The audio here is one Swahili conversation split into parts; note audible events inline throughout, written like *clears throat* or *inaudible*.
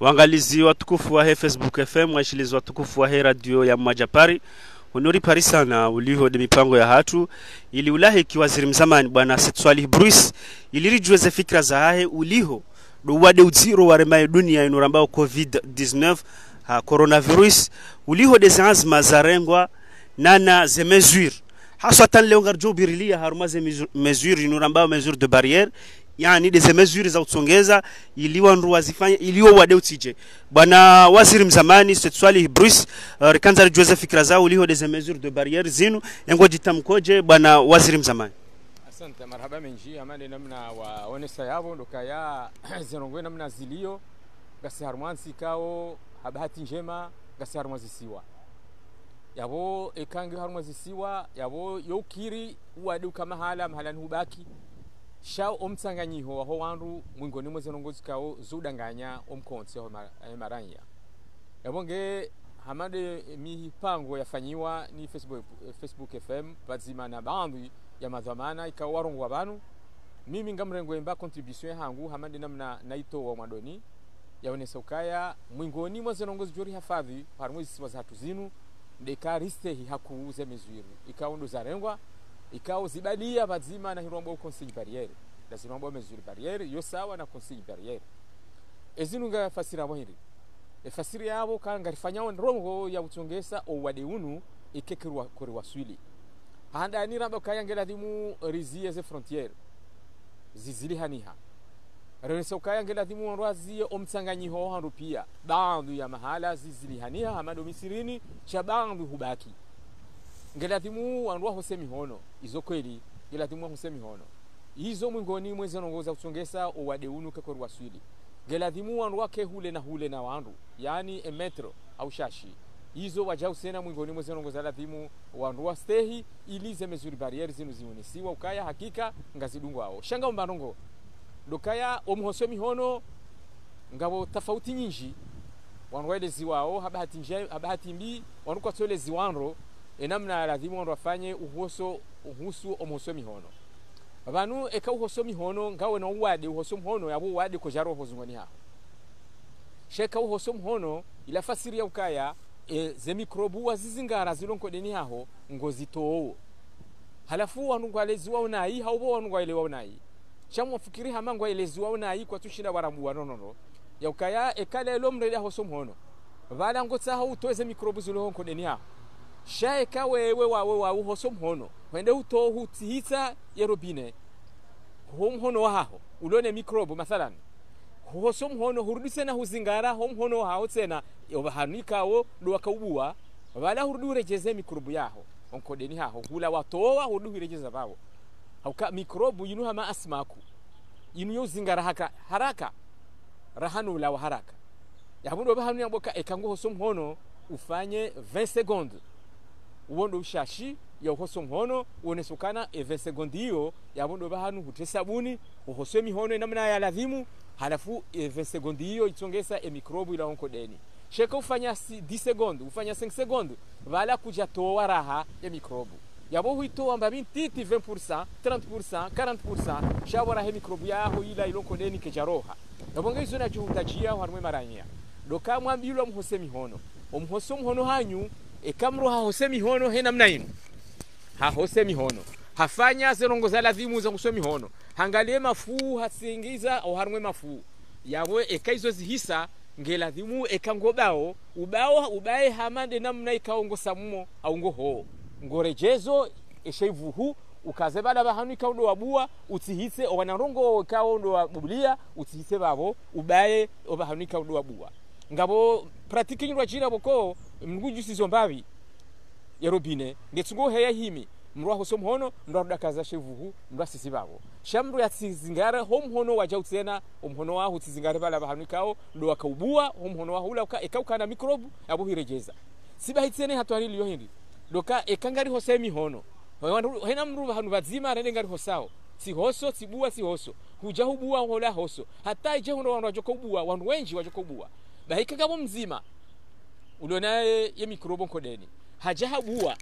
Waangalizi watukufu wa Facebook FM, waishilizi watukufu wa he radio ya Majapari honori parisa na ulihode mipango ya hatu ili ulahe kiwaziri mzamani bwana Setswali Bruce iliri juweze fikra za hahe uliho dowade uziro wa remaye dunia inorambao COVID-19 ha coronavirus uliho des azma zarengwa nana ze mesure haswa tan leongar jobirilia harumaze mesure inorambao mesure de barriere yani des mesures za kutsongeza iliwa ndu wazifanya iliwa wade utije bwana waziri mzamani Setswali Bruce uh, Rikanzari Joseph Kiraza uliho des mesures de barriere zinu yango jitamkoje bwana waziri mzamani Asante, marhaba menji amani namna wa onesa yabo ndoka ya *clears throat* zinongwe namna zilio gasi harmansi kao habati njema gasi harmansi siwa yabo ekangi harmansi siwa yabo yokiri wadu kama hala mahala nubaki shawo omutsanganyiho waho wandu mwingoni mwe zilongozi kawo ziudanganya omukhontsi aho emaranya eh, ebo hamade mipango yafanyiwa ni facebook, eh, facebook fm pazima na baandwi ya madhamana ikawa warongwa banu mimi ngamrengo emba contribution hangu hamade namna naitowa mwadoni yaonesa ukaya mwingoni mwa zilongozi jori hafadhi parimwe zisiwa zatu zinu ndeka ristehi hakuuze mizwiru ikawa ndo zarengwa ikawo zibalia mazima anahilomba ukonsinyi barriere lazilomba mezuri barriere yo sawa na konsinyi barriere ezinunga fasira yafasira e efasiri yabo kanga rifanyawo nrongo ya uchongesa owade unu ikekirwa kuri waswili handa ni anira bakayangela dimu rizie ze frontiere zizili haniha rerese ukayangela dimu onrwazie omtsanganyiho handu pia bandu ya mahala zizili haniha hamado misirini cha bandu hubaki ngelatimu wandu wahose mihono izokweli kweli ngelatimu wahose mihono izo mwingoni mwezi anongoza kuchongesa uwade unu kekweru waswili ngelatimu wandu wake hule na hule na wandu yani emetro au shashi izo wajausena mwingoni mwezi anongoza latimu wandu wa wastehi ilize mezuri barieri zinu ziunisiwa ukaya hakika ngazidungwa ao shanga mbanongo dokaya omuhose mihono ngabo tafauti nyinji wandu waeleziwao habahati mbi wandu kwatsweleziwanro enamna lazima ondo afanye uhoso uhusu omuhoso mihono vanu eka uhoso mihono ngawe na uwade uhoso mhono yabu uwade ko jaro hozungoni hao sheka uhoso mhono ya ukaya e, ze mikrobu wazizingara zilonko deni ngozi ngozitoowo halafu lezi wanungwaleziwa unayi haubo wanungwaelewa chamu shamwafikiri hama ngwaeleziwa unayi kwa tushina wa nonono ya ukaya eka lelo mrele uhoso mhono vala ngotsaha utoweze mikrobu zilonko deni haho shaeka wewe wawe wawe hoso mhono hwende hutohu tihisa yerobine ho mhono wahaho ulone mikrobo mathalan hoso mhono hurudise na huzingara ho mhono wahaho tsena ovahanikawo luwakaubua vala huruduhurejeze mikrobo yaho onkodeni haho hula watowa huruduhurejeza vawo hauka mikrobu yinu hama asmaku yinu yozingara haka haraka rahanula wa haraka yahundu vahanuyamboka ekangu hoso mhono ufanye 20 secondes uwondo ushashi ya uhoso mhono uonesukana eve segondiyo yabondo bahanu hute sabuni uhoswe mihono enamna ya ladhimu halafu eve segondiyo e mikrobu ila onko deni sheka ufanya si, di segondi ufanya 5 segondi vala kuja towa raha ya mikrobu yabo huitoa mbamin titi 20% 30% 40% shawara he mikrobu yaho ila ila onko deni kejaroha yabonga izo juhutajia wanwe maranya doka wa mhose mihono omhoso mhono hanyu ekamro hahose mihono he namna ino hahose mihono hafanya zirongo za lazimu za kusoma mihono hangalie mafuu hasingiza au harumwe mafuu yawe ekaizo zihisa ngeladhimu ekangobao ubao ubae hamande namna ikaongosa mmo aungo ho ngorejezo eshevuhu ukaze bada bahanu ikaundo wabua utihise wanarongo ikaundo wa biblia utihise babo ubaye obahanu ikaundo wabua ngabo pratike nyirwa chiraboko mrugujisizo mbavi ya robine ndetse ngo heya himi mruwa hose mhono mruwa rudakaza shevuhu mruwa sisi babo shamru ya tsizingare ho mhono waja utsena omhono waho tsizingare bala bahanu ikao ndo akaubua ho mhono waho ula uka ekauka na mikrobu abo hirejeza siba hitsene hatwari liyo hindi doka ekangari hose mihono hena mru bahanu bazima rene ngari hosao sihoso si hoso huja hubua hola hoso hata ije hono wandu wajoka ubua wandu wenji wajoka ubua bahikagamo mzima ulonaye ye mikrobo nkodeni hajahabuwa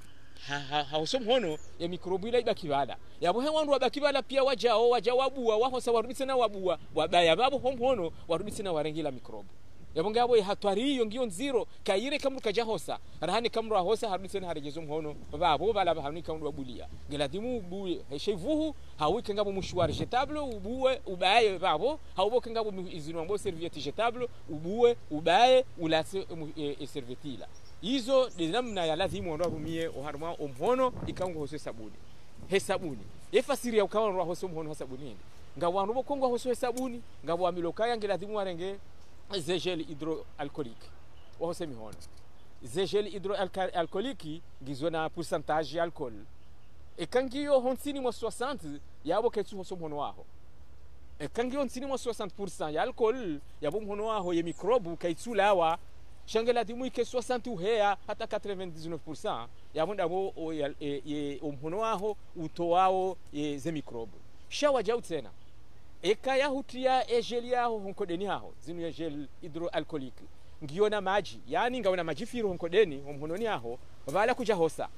hahoso mhono ya mikrobu ila ibakibala yabohe wandu wabakibala pia wajao waja wabua wahosa warubitse na wabua wabaya babo homhono warubitse na warengila mikrobu yabonga yabo ngabo iyo ngiyo nziro kayire kamuru kaja hosa rahani kamuru hosa harudi sen harejezo mhono babo bala bahani kamuru babulia geladimu bu shevuhu hawike ngabo mushwari jetable ubuwe ubaye babo hawboke ngabo izinu ambo serviette jetable ubuwe ubaye ulase e, e servietila izo dinamna ya lazimu ondoa rumie oharma omhono ikango hose sabuni hesabuni efasiri ya ukawa ondoa hose omhono hesabuni nga wantu bokongwa hose sabuni nga bwamilokaya ngilazimu warenge zegel hidroalcoolique semi hono zegel hidroalcoolique ngizona pourcentage ya alcool ekangiyo hontsini mo 60 yabo ketsu hoso mhono waho ekangiyo hontsini mo 60% ya alcool yabo mhono waho ye mikrobu kaitsulawa shangela dimu ke 60 uheya hata 99% yabo ndabo omhono waho uto wawo ze microbe shawa utsena eka yahutiya egel yaho honkoɗeni haho zino egel hydroalcoolique ngiyona maji yani ngaona majifiri deni homhononi haho vala kuja hosa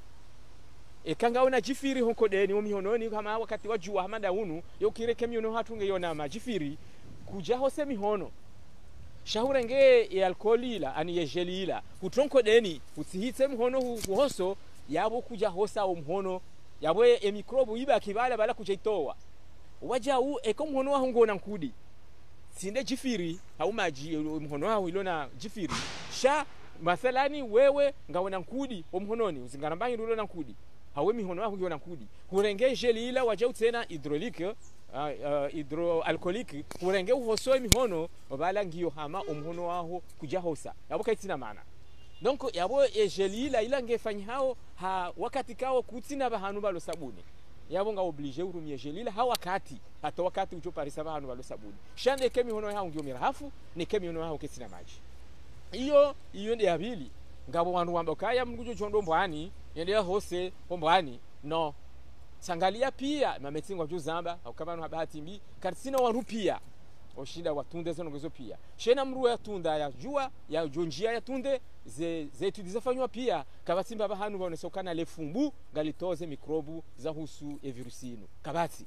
eka ngaona jifiri deni homihononi kama wakati wa jua hama daunu yokireke miuno hatu ngeyona majifiri kuja hose mihono shahura nge ya e alkoli ila ani ye jeli ila hutonko deni husihitse mhono huhoso yabo kuja hosa omhono yabo ya e, e mikrobu iba kibala bala kuja itowa waja wajawu eko eh, mhono hongo na nkudi sinde jifiri au maji mhono wa waho na jifiri sha mathalani wewe ngawona nkudi omhononi uzingarambanyi na nkudi hawe mihono wa waho na nkudi kurenge jeli ila waja u tena hydraulique Uh, uh, eh, hidroalkoliki kurenge uhoso mihono bala ngiyo hama omuhono waho kuja hosa yabo kaitina mana donc yabo ejeli eh, ila ngefanya hao ha wakati kao kutina bahanu balo sabuni yabo nga oblige urumye jelila ha wakati hata wakati ucho parisa bantu balo sabuni shande ke mihono yao ngiyo mirahafu ni ke mihono yao kesina maji iyo iyo ndi yabili ngabo wantu wamba kaya mngujo chondo mbwani ya hose mbwani no sangalia pia mametsingo juzamba au kama no habati mbi katsina wantu pia oshida watunde gezo pia shena mru ya tunda ya jua ya jonjia ya tunde ze ze tudizafanywa pia kabati mbaba hanu baone baonesokana lefumbu galitoze mikrobu za husu e virusinu kabati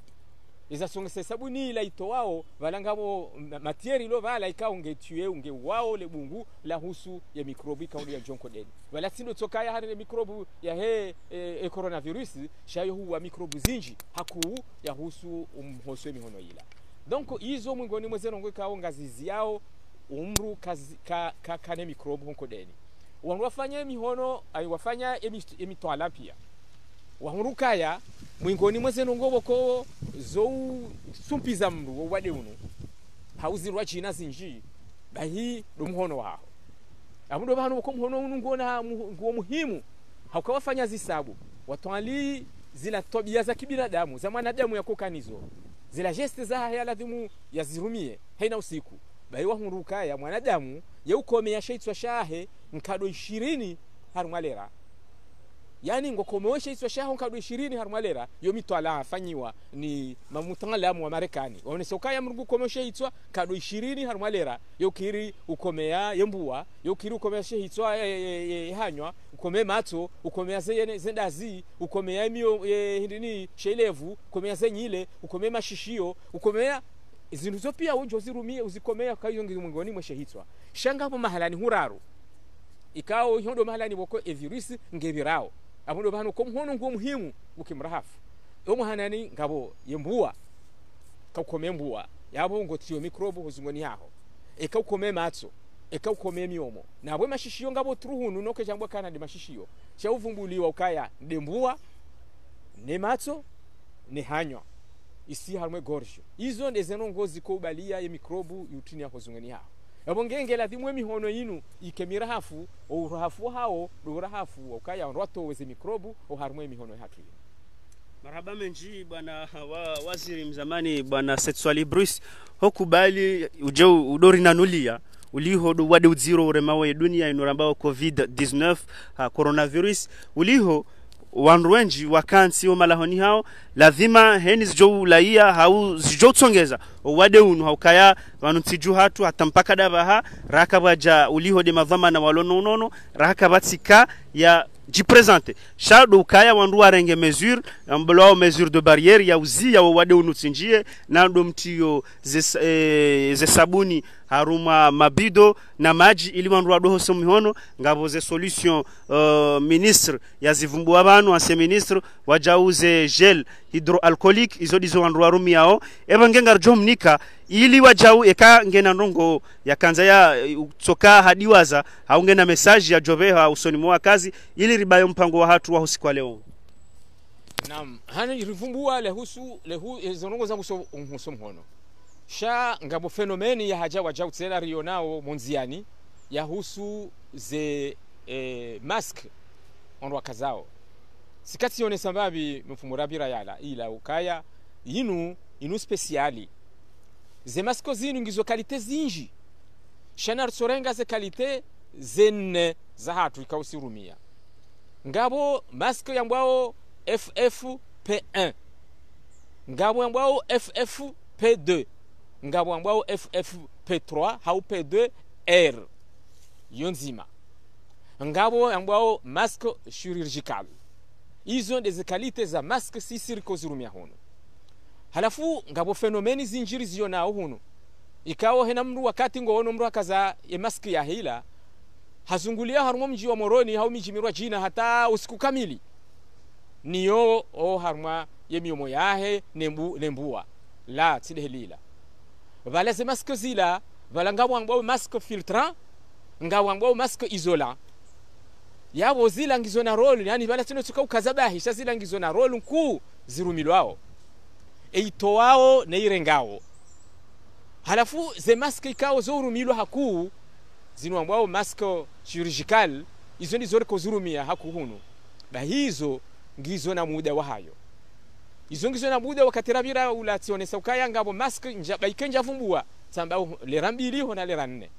iza songa se sabuni ila itowao valangavo matieri ilo vala unge tue unge wao le bungu la husu ya mikrobu ikaonde ya jonko deni toka ya hane mikrobu ya he e, e coronavirus shayo huwa mikrobu zinji haku ya husu umhoso mihono ila donc izo mwingo ni mwezero ngwe kawo ngazizi yao umru kazi, ka, ka, kane microbe nko deni wangu wafanya mihono ay wafanya emitwala pia wahurukaya ni mwezero zeno boko zo sumpiza mru wade uno hauzirwa china zinji bahi domhono waho amundo bahano boko muhono unu na ngwo muhimu hakawafanya zisabu watwali zila tobia za kibinadamu za mwanadamu yako kanizo zila geste zaha ya yazirumie haina usiku baiwa hunruka ya mwanadamu yeukomea shaitwa shahe mkado ishirini harumwalera yani komeweshe iswa shaho nkadu 20 harumalera yo mitwala afanyiwa ni mamutalamu wa marekani waonesa ukaya mrungu komewesha itswa 20 harumalera yo kiri ukomea yo kiri ukomea shehitswa eh, eh, eh, hanywa ukomea matso ukomea zene zendazi ukomea miyo hindini shelevu ukomea zenyile ukomea mashishio ukomea zinthu zo pia wonjo zirumie uzikomea hiyo kaizongi mwingoni shanga hapo mahalani huraru ikao hiyo ndo mahalani woko evirisi ngevirawo amudo bano ko muhono ngo muhimu ukimrahafu umuhanani ngabo yembuwa kakome mbuwa yabo ngo tiyo mikrobu huzungoni yaho eka ekakome matso eka ekakome miomo na bwe mashishiyo ngabo truhunu noke jangwa kana ndi mashishiyo cha uvumbuliwa ukaya ndembuwa ne matso ne hanyo isi harumwe gorjo izo ndezeno ko zikobalia ye mikrobu yutini yaho zungoni yaho abo ngengela dimwe mihono yinu ikemira hafu ouhafu hao duhura hafu okaya rwatoweza mikrobu oharumwe mihono yake Marhaba menji bwana wa, waziri mzamani bwana Setswali Bruce hokubali uje udori nanulia uliho wade uziro urema dunia inoramba covid 19 uh, coronavirus uliho wandu wenji wakansi omalahoni hao lazima heni zijo ulaia hau zijo tsongeza wade unu haukaya vanu hatu hata mpaka dabaha raka de ulihode na walono unono raka batika ya jiprezante shado kaya wandu warenge mesure ambalo mesure de barrière ya ya wade unutsinjie nado mtiyo eh, zesabuni eh, ze haruma mabido na maji ili wandu wadohose mihono ngabo ze solution uh, ministre zivumbu banu ase ministre wajauze gel hydroalcoolique izo dizo wandu warumi yao jomnika ili wajau eka ngena nongo ya kanza ya tsoka hadi waza ngena message ya jobeha usoni mwa kazi ili ribayo mpango wa hatu waho siku leo nam hani rivumbua lehusu lehu eh, zonongo za muso muso mhono sha ngabo fenomeni ya haja wa jau tsela rionao monziani husu ze e, mask onwa kazao sikati yone sambabi mfumurabira yala ila ukaya inu inu speciali zemasiko zinu ngizo kalite zinji shana sorenga ze kalite zenne zahatu ikawusirumia ngabo masiko yambwao ffp 1 ngabo yambwao ffp 2 ngabo yambwao ffp 3 hau p2 r yo nzima ngabo yambwao masiko chirurgical izo ndezekalite za masiko sisiriko zirumia halafu ngabo fenomeni zinjiri ziyo nawo huno ikawo hena mru wakati ngo ono mru akaza emaski ya hila hazungulia harumo mji wa moroni hau mirwa jina hata usiku kamili niyo o harumwa yemiomo yahe nembu, nembua la helila vala ze maske zila vala ngawangwao maske filtra ngawangwao maske isola yavo zilangizo na rolu yani vala tsino tsuka ukazabahisha zilangizo na rolu nkuu zirumilwao eitowawo neirengawo halafu ze ikao ikawo zourumilwa haku zinuambwawo maske chirurgical izo ndi zoriko zurumia haku huno bahizo ngizo na muda wahayo izo ngizo na muda wakatirabira ulationesa ukayangabo maske nja, baike njavumbua tsambao lera mbiliho na lera nne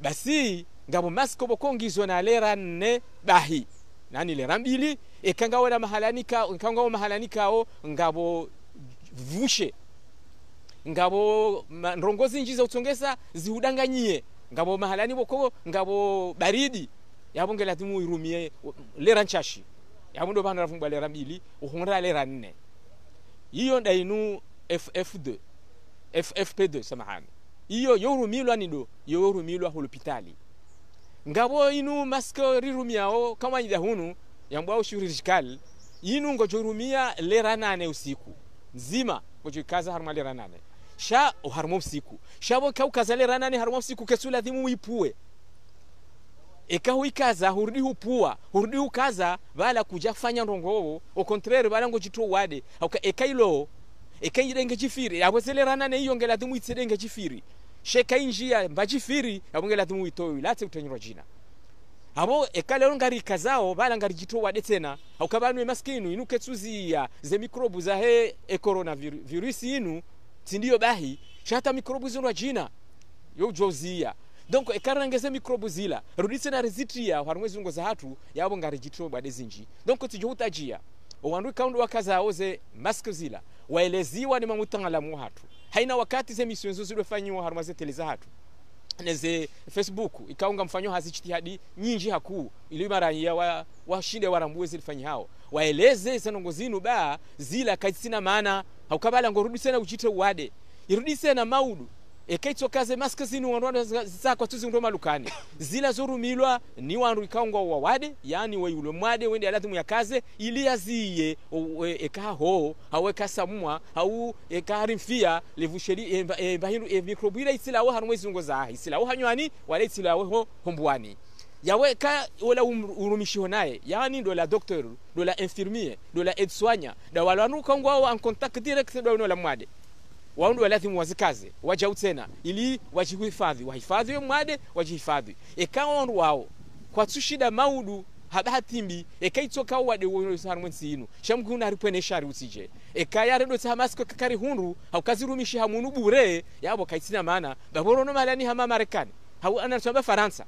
basi ngabo maske boko ngizo na lera nne bahi nani lera mbili ekangawo na mahalanika kao nkangawo ngabo vushe ngabo ndongozi nji za utsongesa zihudanganyie ngabo mahalani boko ngabo baridi yabo ngela timu irumie lera nchashi yabo ndo bana rafungwa lera mbili uhonra lera nne hiyo ndainu ff2 ffp2 samahani iyo yorumilwa nido yorumilwa hulopitali ngabo inu maske rirumiao kama ida hunu yambwa ushuri shurishikali inu ngo jorumia lera nane usiku nzima kuchikaza harumali ranane sha uharmo msiku shabo ka ukazale ranane harmo msiku kesula dhimu uipue eka huikaza hurudi hupua hurudi hukaza bala kuja fanya ndongowo au contraire bala ngo chitro wade auka eka ilo eka irenge chifiri abozele ranane ngela dimu itsedenge chifiri sheka injia mbachifiri abongela dimu itoyi latse kutanyirwa jina abo ekale bala ngari barangara igituwade tena ukabanu maskinu inu ya ze mikrobu za he e corona coronavirus inu tindiyo bahi shata mikrobu zino jina yo jozia donc ekarangeze mikrobu zila rudise na ya harumwe zungo za hatu yabo ngari gituwade zinji donc tijuhutajia owandu kaundu wakazao ze mask zila waeleziwa ni mamutangalamu hatu haina wakati ze misio nzo zilofanywa harumwe ze teleza hatu neze facebook ikaunga mfanyo hazi jitihadi nyinji hakuu ili ya wa washinde warambuwe zilifanyi hao waeleze sanongo zinu ba zila kaisina maana haukabala ngorudi sena uchite uwade irudi sena maudu ekhaitsoka zemasika zino wandu zakwa tuzindu malukane zila zorumilwa ni wanru ikaungwa wawade yani yule mwade wende aladhimu ya kaze ili yaziye ekaho au ekasamwa au ekarimfia levusheli embahindu emikrobwira isilawo harumwe zingo zaha isilawo hanywani wale isilawo ho hombwani yawe ka wala um- urumishi honaye yani ndo la docteur ndo la infirmier ndo la aide soignant da wala wandu kaungwa en contact direct ndo la mwade waundu waundi walazima wazikaze waja utena ili wajihifadhi wahifadhi wahifadhiwe mwade wajihifadhi eka ekawa wao kwa tushida maudu eka habahatimbi ekaitsokawo wadeuwonosanu mwensi inu shamkuna haripwene shari utije eka utsije ekayarendotsa hamasiko kakari hundu rumishi hamunu bure ya kaitina mana baboro no malani hama marekani hau anatamba faransa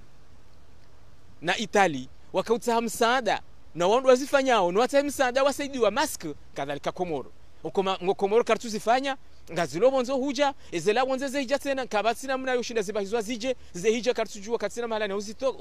na itali wakautsaha msaada na waundu wazifanyao niwatsahe msaada wa mask kadhalika komoro ngoko komoro karituzifanya ngazilobonzo huja ezela bonze zeija tena kabatsina mna yoshinda zibahizwa zije zehija katsujua katsina mahala na uzito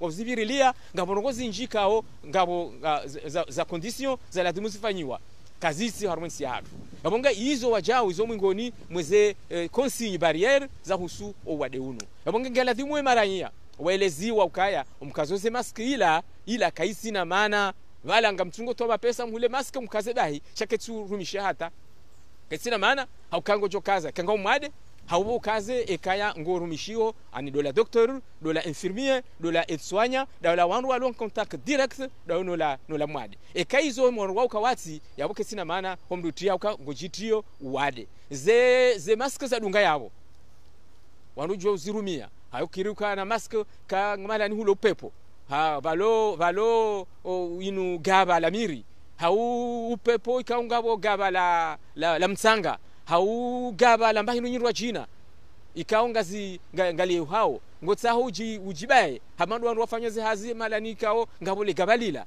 wazibirilia ngabonongo njikao ngabo nga, za, za condition za lazimu zifanyiwa kazisi harmonisi yatu yabonga izo wajao izo mwingoni mweze eh, consigne barriere za husu owade uno yabonga ngaladhimu maranyia waeleziwa ukaya umkazoze maski ila ila kaisi na maana valanga mtungo toba pesa mhule maske mkaze dahi chake tsurumisha hata ketsina mana haukango jo kaza kango mwade haubo kaze ekaya mishio ani dola doctor dola infirmier dola etsoanya soignant dola wandu walio contact direct dola no la no la e zo ekaizo mwandu wauka watsi yabo ketsina mana homdutia uka ngojitio wade ze ze maske za dunga yabo wanru jo zirumia hayo kiruka na maske ka ngamala ni hulo pepo ha valo valo inu gaba la miri hau upepo ikaungavo gava la, la, la msanga hau haugava la mbahinu nyirwa china ikao ngazi ngalieu hao ngotsaho uji ujibaye hamandu wandu wafanya zihazi malani kao ngavole gabalila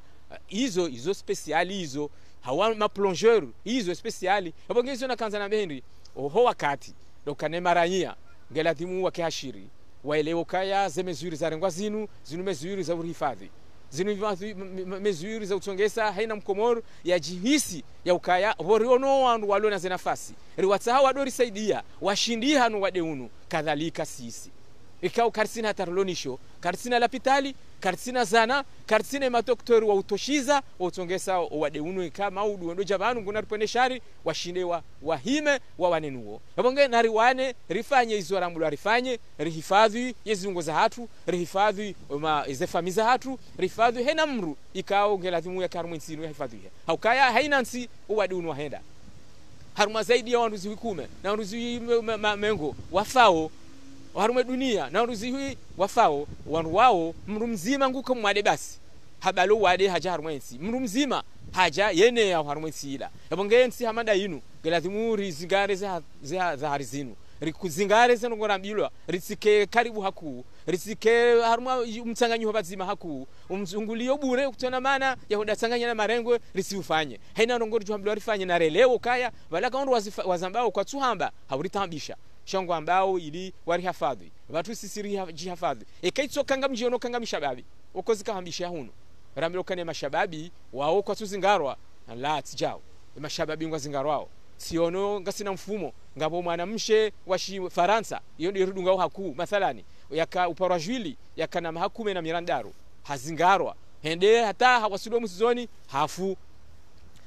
izo izo speciali izo hawa maplongeur izo speciali abongezo na kanza na bendi oho wakati dokane maranyia ngela timu wa wakihashiri waelewo kaya zemezuri za rengwa zinu zinu mezuri za uhifadhi zino mezuri za uchongesa haina mkomoro ya jihisi ya ukaya woriono wandu walio na zenafasi riwatsaha wadori saidia washindihanu wadeunu kadhalika sisi ikao karsina tarlonisho karsina lapitali karsina zana karsina ematoktori wautoshiza wotsongesa wadeunwe ka maudu wendoja jabanu ngona ripwene shari washinewa wahime wanenuo yabonge na riwane rifanye izo rambulo rifanye rihifadhi yezirungo za hatu rihifadhi zefami za hatu rihifadhi hena mru ikawo ngelathimu ya karmu nsinu ya hifadhi ya haukaya haina nsi uwadeunwa henda haruma zaidi ya wanuzi wikume na wanuzi mengo wafao harumwe dunia na ruzi hui wafao wanu wao mru mzima nguko mwade basi habalo wade haja harumwensi mru mzima haja yene ya ila harumwensila yabongensi hamada inu gelazimu rizingare za harizinu rikuzingare zino ngorambilwa risike karibu haku risike harumwa mtsanganyiho wabazima haku umzunguli bure kutona mana ya yahoda tsanganya na marengwe ufanye haina rongori jwambilwa rifanye na relewo kaya walaka ondo wazambao kwa tsuhamba hauritambisha shongo ambao ili warihafadhi vatu sisiri jihafadhi ekaitsokanga mji onokanga mishababi okozi kahambisha huno ramiro kane mashababi wao kwa tuzingarwa la tjao e, mashababi ngwa zingarwao siono ngasina mfumo ngapo mwanamshe washi faransa iyo ndio irudunga haku mathalani yaka uparwa jwili yakana mahakume na mirandaro hazingarwa hende hata hawasudo msizoni hafu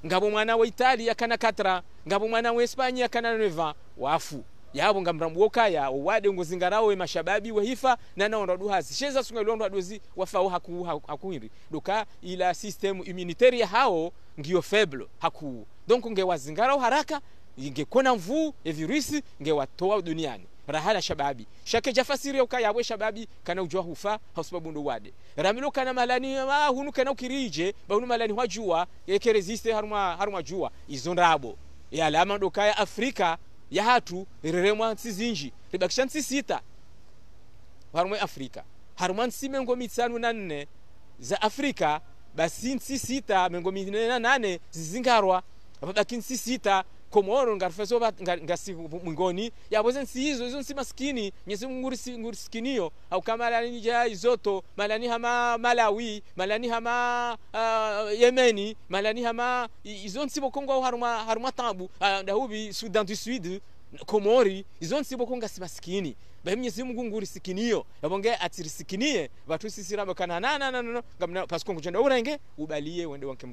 ngabo mwana wa Italia kana katra ngabo mwana wa Espanya kana neva wafu yabo nga wokaya ya owade ngozingarawe mashababi we hifa na na nanaonda duhasi sheza sungalonda dozi wafao haku hakuhiri doka ila system immunitaire hao ngio feble haku donc nge ngewazingarao haraka ingekona mvuu ya virusi ngewatoa duniani rahala shababi shake jafasiri ya ukaya we shababi kana ujua hufa hausababu ndo wade ramilo kana malani ma ah, hunu kana ukirije ba hunu malani wajua hwajua resiste haruma haruma jua izo ndabo ya alama kaya afrika yahatu rireremwa nsi zinji ribakisha nsi sita harumwe afrika harumwa nsi mengo mitsanu na nne za afrika basi nsi sita mengo minne na nane zizingarwa apabaki nsi sita komoro ngarfeso ba ngasi mngoni yaboze nsi hizo hizo nsi maskini nyesi nguri nguri sikiniyo au kama ni ja izoto malani hama Malawi malani hama uh, Yemeni malani hama izo nsi bokongo haruma haruma tabu uh, ah, ndahubi Sudan du Sud komori izo nsi bokonga si maskini bahimyezi mugunguri sikiniyo yabonge atirisikinie batu sisiramba kana nananano ngamna pasiko nkuchenda urenge ubalie wende wanke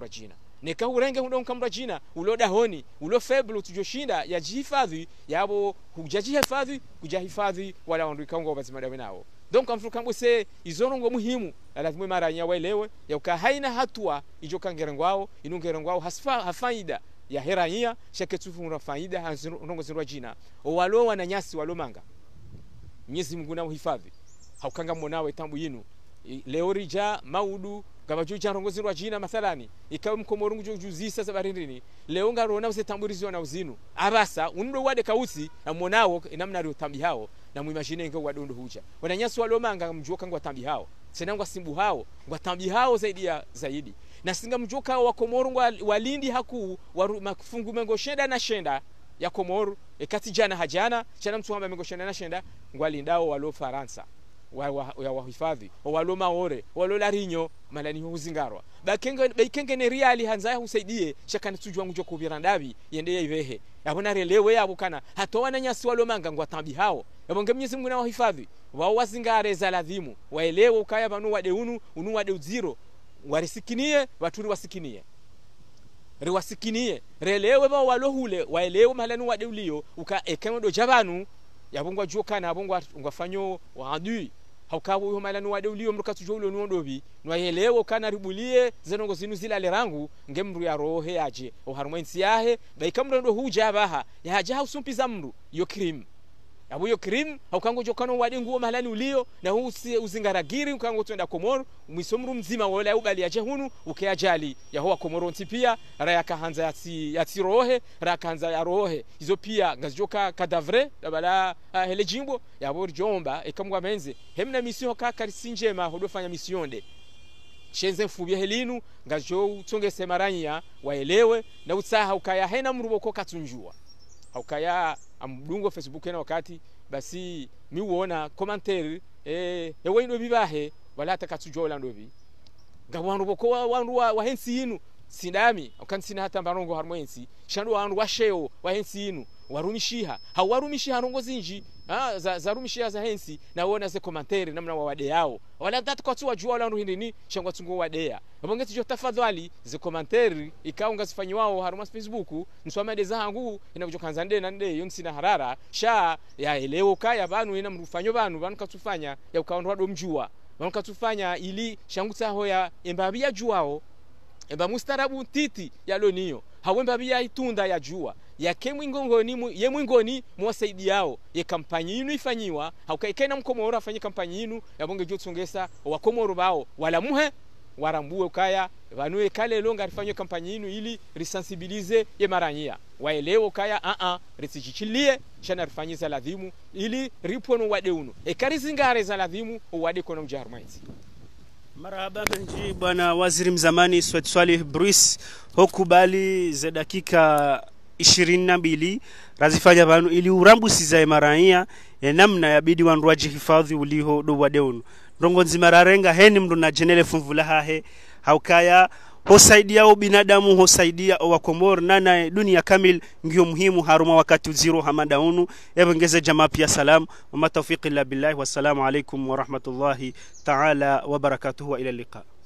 neka urenge hudo mkamra jina ulo dahoni ulo feblu tujoshinda ya jihifadhi yabo hujajihifadhi hifadhi wala wandu wanduikango bazimadawe nao donc amfulu kambu se izorongo muhimu lazima mara nya waelewe uka haina hatua ijo kangerengwao inungerengwao hasfa hafaida ya heraiya shake mura faida hanongo zirwa jina walo wananyasi walo manga Mwenyezi Mungu na uhifadhi haukanga mwonawe tambu yinu leo rija maudu gabacho charongozi rwa jina mathalani ikawe mkomorungu jo juzisa sabarindini leo ngarona usetamburiziwa na uzinu arasa undo wade kausi na mwonawo namna rio tambi hao na mwimashine ngo wadondo huja wananyasu walomanga mjoka ngo tambi hao senangwa simbu hao ngo tambi hao zaidi ya zaidi na singa mjoka wa komoru ngo walindi haku waru, mafungu mengo shenda na shenda ya komoru ekati jana hajana chana mtu hamba mengo shenda na shenda ngwalindao walo faransa ya wahifadhi owaloma ore walola rinyo mala niho huzingarwa baikengene riali hanza husaidie shakana tujwa ngunjo kubira ndavi yende yaivehe yabona relewe yabo kana hatowana nyasi walomanga ngwa tambi hao yabonge mnyezi mungu na wahifadhi wao wazingare za ladhimu waelewe ukaya vanu wadeunu unu wadeudziro warisikinie waturi wasikinie riwasikinie relewe vao walohule waelewe mahalani wadeulio uka ekenodo javanu yabongwa juo kana yabongwa ngwafanyo waadui haukawo uyo malani wadeuliyo mruka tujo ulo nuondovi nwayelewo kana ribulie zenongo zinu zilale rangu nge mru ya rohe yaje baika insi yahe ndo huja baha hausumpi za mru yo krimu abuyo krim haukango jokano wadi nguo mahalani ulio na hu uzingaragiri ukango twenda komoro mwisomru mzima wola ubali ya jehunu ukeajali ya hoa komoro ntipia pia raya kahanza ya ti ya ti rohe raya kahanza ya rohe izo pia ngazijoka kadavre labala uh, ah, hele jimbo ya bori jomba ekamwa menze hemna misio kakari sinjema hodofanya misionde chenze mfubye helinu ngajo utonge semaranya waelewe na utsaha ukaya hena mruboko katunjua aukaya amdungo facebook ena wakati basi mi wona commentaire eh ewaindo bibahe wala takatujola ndobi ngabantu boko wandu wa, wa hensi inu sindami ukansina sina hata mbarongo harmwensi shandu wandu wa sheo wa hensi inu warumishiha hauwarumishiha rongo zinji ha, za, za rumishiha za hensi na wona ze komantere namna wa wade yao wala dhati kwa tuwa jua wala nini shangwa tungu wadeya mbonge jo tafadhali ze komantere ikaunga sifanyi wao haruma facebook nsoma de zangu inakujo kanza nde na nde yonsi na harara sha ya elewo kaya banu ina mrufanyo banu banu katufanya ya ukaondwa domjua banu katufanya ili shangu taho ya embabia juao emba mustarabu titi ya loniyo. hawemba biya itunda ya jua yake mwingongoni ye mwingoni muwasaidi yao ye kampanyi inu ifanyiwa haukaikena mkomoro afanye kampanyi inu yabonge jotsongesa wa wakomoro bao wala muhe warambue ukaya vanu ekale longa rifanywe kampanyi inu ili risensibilize ye maranyia waelewe kaya a a risichichilie shana rifanyiza ladhimu ili ripono wade uno ekarizingare za ladhimu wade kono mjaharmaiti Marhaba Benji, bwana waziri mzamani Swetswali Bruce, hukubali za dakika ishirini razifanya vanu ili urambu urambusizae maraia ya enamna yabidi wanduaji hifadhi uliho dowa deunu ndongo nzima rarenga heni mndu na jenele funvula hahe haukaya hosaidia o binadamu hosaidia o owakomor nanae dunia kamil ngio muhimu haruma wakati uziro hamadaunu evengeze jamaa pia salam wa taufiqi la billahi wa wassalamu alaikum rahmatullahi taala wa barakatuhu wa ila liqa